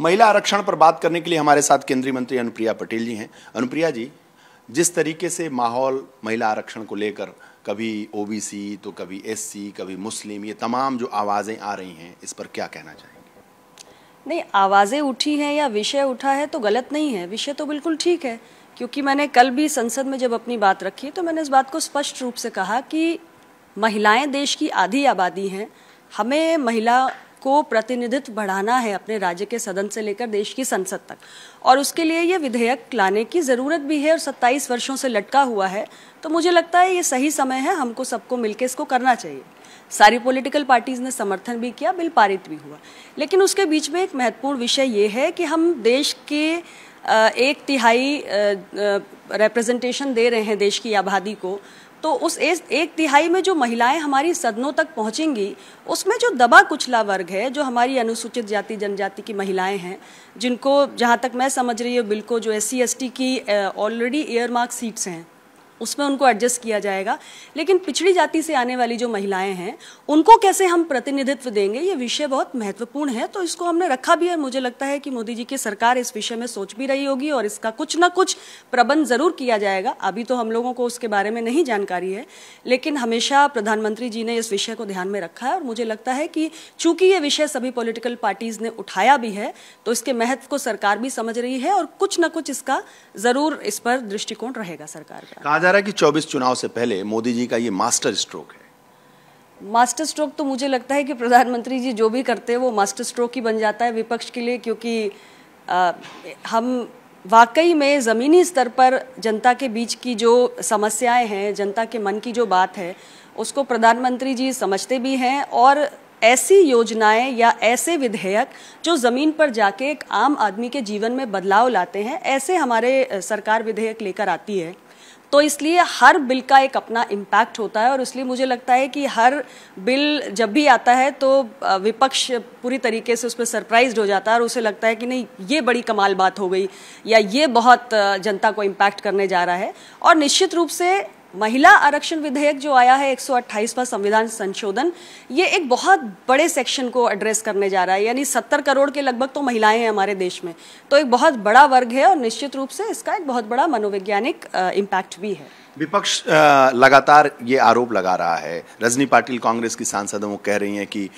महिला आरक्षण पर बात करने के लिए हमारे साथ केंद्रीय मंत्री अनुप्रिया पटेल जी हैं अनुप्रिया जी जिस तरीके से माहौल महिला आरक्षण को लेकर कभी ओबीसी तो कभी एससी कभी मुस्लिम ये तमाम जो आवाज़ें आ रही हैं इस पर क्या कहना चाहेंगे नहीं आवाज़ें उठी हैं या विषय उठा है तो गलत नहीं है विषय तो बिल्कुल ठीक है क्योंकि मैंने कल भी संसद में जब अपनी बात रखी तो मैंने इस बात को स्पष्ट रूप से कहा कि महिलाएं देश की आधी आबादी हैं हमें महिला को प्रतिनिधित्व बढ़ाना है अपने राज्य के सदन से लेकर देश की संसद तक और उसके लिए ये विधेयक लाने की ज़रूरत भी है और 27 वर्षों से लटका हुआ है तो मुझे लगता है ये सही समय है हमको सबको मिलकर इसको करना चाहिए सारी पॉलिटिकल पार्टीज़ ने समर्थन भी किया बिल पारित भी हुआ लेकिन उसके बीच में एक महत्वपूर्ण विषय ये है कि हम देश के एक तिहाई रिप्रेजेंटेशन दे रहे हैं देश की आबादी को तो उस एज एक तिहाई में जो महिलाएं हमारी सदनों तक पहुंचेंगी उसमें जो दबा कुचला वर्ग है जो हमारी अनुसूचित जाति जनजाति की महिलाएं हैं जिनको जहां तक मैं समझ रही हूँ बिल्कुल जो एस सी की ऑलरेडी एयर मार्क सीट्स हैं उसमें उनको एडजस्ट किया जाएगा लेकिन पिछड़ी जाति से आने वाली जो महिलाएं हैं उनको कैसे हम प्रतिनिधित्व देंगे ये विषय बहुत महत्वपूर्ण है तो इसको हमने रखा भी है मुझे लगता है कि मोदी जी की सरकार इस विषय में सोच भी रही होगी और इसका कुछ ना कुछ प्रबंध जरूर किया जाएगा अभी तो हम लोगों को उसके बारे में नहीं जानकारी है लेकिन हमेशा प्रधानमंत्री जी ने इस विषय को ध्यान में रखा है और मुझे लगता है कि चूंकि ये विषय सभी पोलिटिकल पार्टीज ने उठाया भी है तो इसके महत्व को सरकार भी समझ रही है और कुछ ना कुछ इसका जरूर इस पर दृष्टिकोण रहेगा सरकार का रहा है कि 24 चुनाव से पहले मोदी जी का ये मास्टर स्ट्रोक है मास्टर स्ट्रोक तो मुझे लगता है कि प्रधानमंत्री जी जो भी करते हैं वो मास्टर स्ट्रोक ही बन जाता है विपक्ष के लिए क्योंकि आ, हम वाकई में ज़मीनी स्तर पर जनता के बीच की जो समस्याएं हैं जनता के मन की जो बात है उसको प्रधानमंत्री जी समझते भी हैं और ऐसी योजनाएं या ऐसे विधेयक जो ज़मीन पर जाके एक आम आदमी के जीवन में बदलाव लाते हैं ऐसे हमारे सरकार विधेयक लेकर आती है तो इसलिए हर बिल का एक अपना इम्पैक्ट होता है और इसलिए मुझे लगता है कि हर बिल जब भी आता है तो विपक्ष पूरी तरीके से उस पर सरप्राइज हो जाता है और उसे लगता है कि नहीं ये बड़ी कमाल बात हो गई या ये बहुत जनता को इम्पैक्ट करने जा रहा है और निश्चित रूप से महिला आरक्षण विधेयक जो आया है 128वां संविधान संशोधन ये एक बहुत बड़े सेक्शन को एड्रेस करने जा रहा है यानी 70 करोड़ के लगभग तो महिलाएं हैं हमारे देश में तो एक बहुत बड़ा वर्ग है और निश्चित रूप से इसका एक बहुत बड़ा मनोवैज्ञानिक इम्पैक्ट भी है विपक्ष लगातार ये आरोप लगा रहा है रजनी पाटिल कांग्रेस की सांसद वो कह रही हैं कि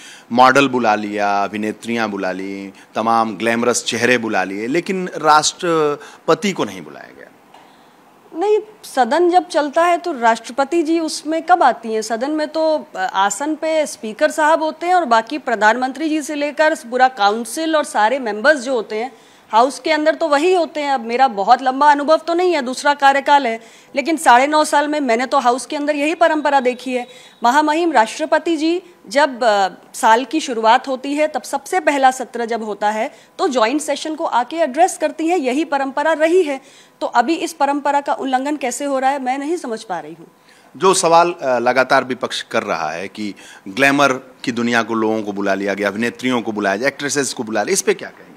मॉडल बुला लिया अभिनेत्रियां बुला ली तमाम ग्लैमरस चेहरे बुला लिए लेकिन राष्ट्रपति को नहीं बुलाया नहीं सदन जब चलता है तो राष्ट्रपति जी उसमें कब आती हैं सदन में तो आसन पे स्पीकर साहब होते हैं और बाकी प्रधानमंत्री जी से लेकर पूरा काउंसिल और सारे मेंबर्स जो होते हैं हाउस के अंदर तो वही होते हैं अब मेरा बहुत लंबा अनुभव तो नहीं है दूसरा कार्यकाल है लेकिन साढ़े नौ साल में मैंने तो हाउस के अंदर यही परंपरा देखी है महामहिम राष्ट्रपति जी जब साल की शुरुआत होती है तब सबसे पहला सत्र जब होता है तो ज्वाइंट सेशन को आके एड्रेस करती हैं यही परंपरा रही है तो अभी इस परंपरा का उल्लंघन कैसे हो रहा है मैं नहीं समझ पा रही हूँ जो सवाल लगातार विपक्ष कर रहा है कि ग्लैमर की दुनिया को लोगों को बुला लिया गया अभिनेत्रियों को बुलाया गया एक्ट्रेसेस को बुला लिया इस पर क्या कहेंगे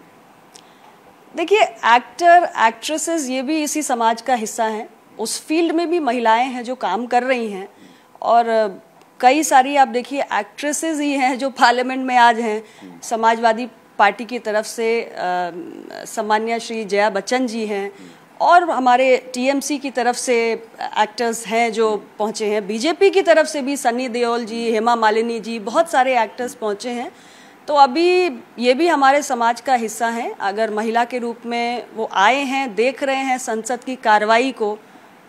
देखिए एक्टर एक्ट्रेसेस ये भी इसी समाज का हिस्सा हैं उस फील्ड में भी महिलाएं हैं जो काम कर रही हैं और कई सारी आप देखिए एक्ट्रेसेस ही हैं जो पार्लियामेंट में आज हैं समाजवादी पार्टी की तरफ से सामान्य श्री जया बच्चन जी हैं और हमारे टीएमसी की तरफ से एक्टर्स हैं जो पहुंचे हैं बीजेपी की तरफ से भी सनी देओल जी हेमा मालिनी जी बहुत सारे एक्टर्स पहुंचे हैं तो अभी ये भी हमारे समाज का हिस्सा हैं अगर महिला के रूप में वो आए हैं देख रहे हैं संसद की कार्रवाई को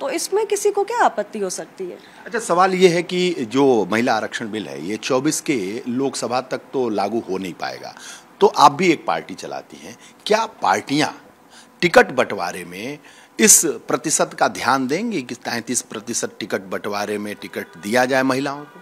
तो इसमें किसी को क्या आपत्ति हो सकती है अच्छा सवाल ये है कि जो महिला आरक्षण बिल है ये 24 के लोकसभा तक तो लागू हो नहीं पाएगा तो आप भी एक पार्टी चलाती हैं क्या पार्टियां टिकट बंटवारे में इस प्रतिशत का ध्यान देंगी कि तैंतीस प्रतिशत टिकट बंटवारे में टिकट दिया जाए महिलाओं को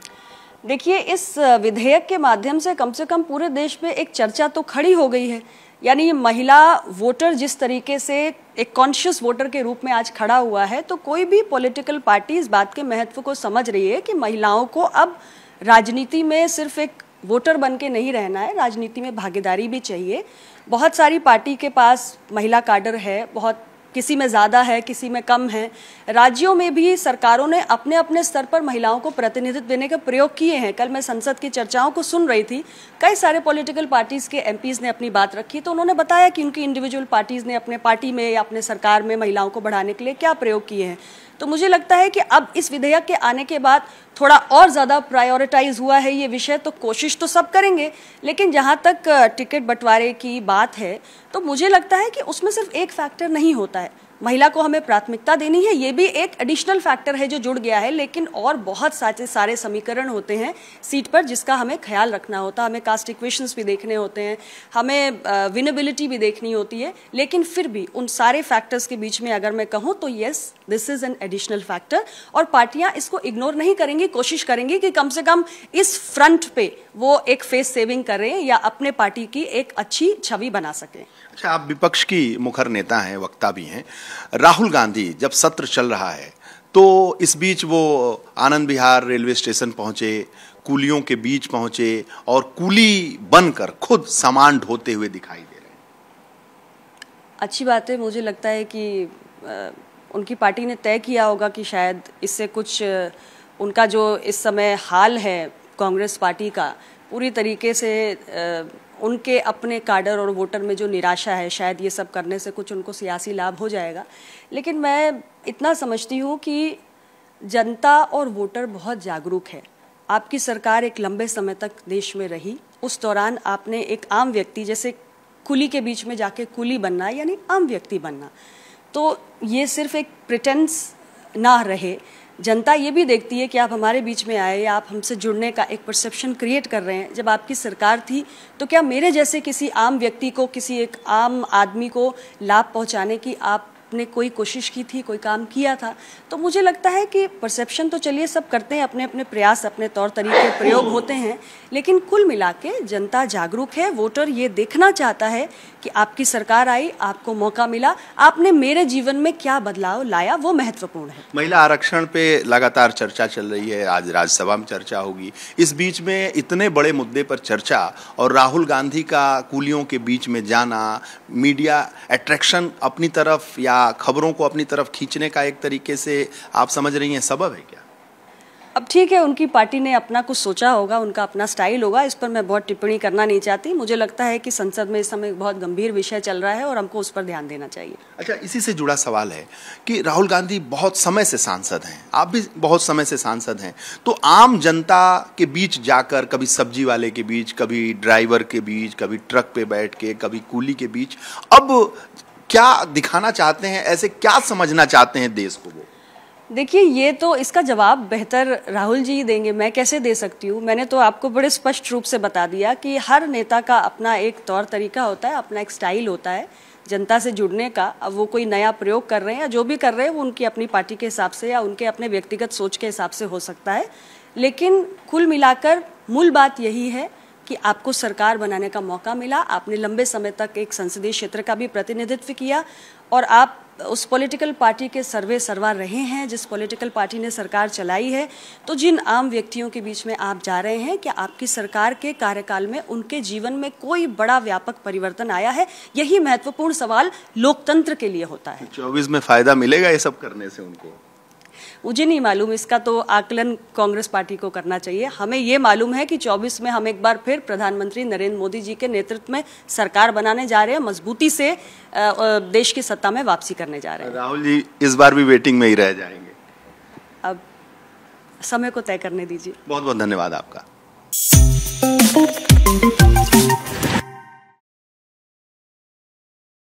देखिए इस विधेयक के माध्यम से कम से कम पूरे देश में एक चर्चा तो खड़ी हो गई है यानी ये महिला वोटर जिस तरीके से एक कॉन्शियस वोटर के रूप में आज खड़ा हुआ है तो कोई भी पॉलिटिकल पार्टी इस बात के महत्व को समझ रही है कि महिलाओं को अब राजनीति में सिर्फ एक वोटर बन के नहीं रहना है राजनीति में भागीदारी भी चाहिए बहुत सारी पार्टी के पास महिला काडर है बहुत किसी में ज़्यादा है किसी में कम है राज्यों में भी सरकारों ने अपने अपने स्तर पर महिलाओं को प्रतिनिधित्व देने के प्रयोग किए हैं कल मैं संसद की चर्चाओं को सुन रही थी कई सारे पॉलिटिकल पार्टीज़ के एमपीज़ ने अपनी बात रखी तो उन्होंने बताया कि उनकी इंडिविजुअल पार्टीज़ ने अपने पार्टी में या अपने सरकार में महिलाओं को बढ़ाने के लिए क्या प्रयोग किए हैं तो मुझे लगता है कि अब इस विधेयक के आने के बाद थोड़ा और ज़्यादा प्रायोरिटाइज हुआ है ये विषय तो कोशिश तो सब करेंगे लेकिन जहाँ तक टिकट बंटवारे की बात है तो मुझे लगता है कि उसमें सिर्फ एक फैक्टर नहीं होता है महिला को हमें प्राथमिकता देनी है ये भी एक एडिशनल फैक्टर है जो जुड़ गया है लेकिन और बहुत सारे सारे समीकरण होते हैं सीट पर जिसका हमें ख्याल रखना होता है हमें कास्ट इक्वेशंस भी देखने होते हैं हमें विनेबिलिटी भी देखनी होती है लेकिन फिर भी उन सारे फैक्टर्स के बीच में अगर मैं कहूँ तो yes this is an additional factor और पार्टियां इसको इग्नोर नहीं करेंगी कोशिश करेंगी कि कम से कम इस फ्रंट पे वो एक फेस सेविंग करें या अपने पार्टी की एक अच्छी छवि बना सकें अच्छा आप विपक्ष की मुखर नेता हैं वक्ता भी हैं राहुल गांधी जब सत्र चल रहा है तो इस बीच वो आनंद विहार रेलवे स्टेशन पहुंचे कूलियों के बीच पहुंचे और कूली बनकर खुद सामान ढोते हुए दिखाई दे रहे हैं अच्छी बात है मुझे लगता है कि उनकी पार्टी ने तय किया होगा कि शायद इससे कुछ उनका जो इस समय हाल है कांग्रेस पार्टी का पूरी तरीके से उनके अपने कार्डर और वोटर में जो निराशा है शायद ये सब करने से कुछ उनको सियासी लाभ हो जाएगा लेकिन मैं इतना समझती हूँ कि जनता और वोटर बहुत जागरूक है आपकी सरकार एक लंबे समय तक देश में रही उस दौरान आपने एक आम व्यक्ति जैसे कुली के बीच में जाके कुली बनना यानी आम व्यक्ति बनना तो ये सिर्फ एक प्रिटेंस ना रहे जनता ये भी देखती है कि आप हमारे बीच में आए आप हमसे जुड़ने का एक परसेप्शन क्रिएट कर रहे हैं जब आपकी सरकार थी तो क्या मेरे जैसे किसी आम व्यक्ति को किसी एक आम आदमी को लाभ पहुंचाने की आप आपने कोई कोशिश की थी कोई काम किया था तो मुझे लगता है कि परसेप्शन तो चलिए सब करते हैं अपने अपने प्रयास अपने तौर तरीके प्रयोग होते हैं लेकिन कुल मिला के जनता जागरूक है वोटर ये देखना चाहता है कि आपकी सरकार आई आपको मौका मिला आपने मेरे जीवन में क्या बदलाव लाया वो महत्वपूर्ण है महिला आरक्षण पे लगातार चर्चा चल रही है आज राज्यसभा में चर्चा होगी इस बीच में इतने बड़े मुद्दे पर चर्चा और राहुल गांधी का कुलियों के बीच में जाना मीडिया अट्रैक्शन अपनी तरफ या खबरों को अपनी तरफ खींचने का एक तरीके से आप समझ रही हैं सबब है क्या अब ठीक है उनकी पार्टी ने अपना कुछ सोचा होगा उनका अपना स्टाइल होगा इस पर मैं बहुत टिप्पणी करना नहीं चाहती मुझे लगता है कि संसद में इस समय बहुत गंभीर विषय चल रहा है और हमको उस पर ध्यान देना चाहिए अच्छा इसी से जुड़ा सवाल है कि राहुल गांधी बहुत समय से सांसद हैं आप भी बहुत समय से सांसद हैं तो आम जनता के बीच जाकर कभी सब्जी वाले के बीच कभी ड्राइवर के बीच कभी ट्रक पे बैठ के कभी कूली के बीच अब क्या दिखाना चाहते हैं ऐसे क्या समझना चाहते हैं देश को वो देखिए ये तो इसका जवाब बेहतर राहुल जी ही देंगे मैं कैसे दे सकती हूँ मैंने तो आपको बड़े स्पष्ट रूप से बता दिया कि हर नेता का अपना एक तौर तरीका होता है अपना एक स्टाइल होता है जनता से जुड़ने का अब वो कोई नया प्रयोग कर रहे हैं या जो भी कर रहे हैं वो उनकी अपनी पार्टी के हिसाब से या उनके अपने व्यक्तिगत सोच के हिसाब से हो सकता है लेकिन कुल मिलाकर मूल बात यही है कि आपको सरकार बनाने का मौका मिला आपने लंबे समय तक एक संसदीय क्षेत्र का भी प्रतिनिधित्व किया और आप उस पॉलिटिकल पार्टी के सर्वे सर्वा रहे हैं जिस पॉलिटिकल पार्टी ने सरकार चलाई है तो जिन आम व्यक्तियों के बीच में आप जा रहे हैं कि आपकी सरकार के कार्यकाल में उनके जीवन में कोई बड़ा व्यापक परिवर्तन आया है यही महत्वपूर्ण सवाल लोकतंत्र के लिए होता है चौबीस में फायदा मिलेगा ये सब करने से उनको मुझे नहीं मालूम इसका तो आकलन कांग्रेस पार्टी को करना चाहिए हमें ये मालूम है कि चौबीस में हम एक बार फिर प्रधानमंत्री नरेंद्र मोदी जी के नेतृत्व में सरकार बनाने जा रहे हैं मजबूती से देश की सत्ता में वापसी करने जा रहे हैं राहुल जी इस बार भी वेटिंग में ही रह जाएंगे अब समय को तय करने दीजिए बहुत बहुत धन्यवाद आपका